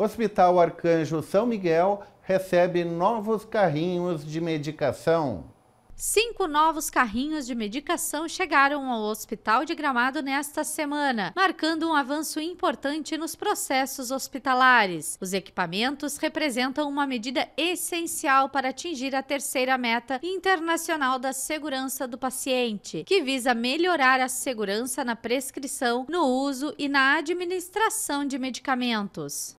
Hospital Arcanjo São Miguel recebe novos carrinhos de medicação. Cinco novos carrinhos de medicação chegaram ao Hospital de Gramado nesta semana, marcando um avanço importante nos processos hospitalares. Os equipamentos representam uma medida essencial para atingir a terceira meta internacional da segurança do paciente, que visa melhorar a segurança na prescrição, no uso e na administração de medicamentos.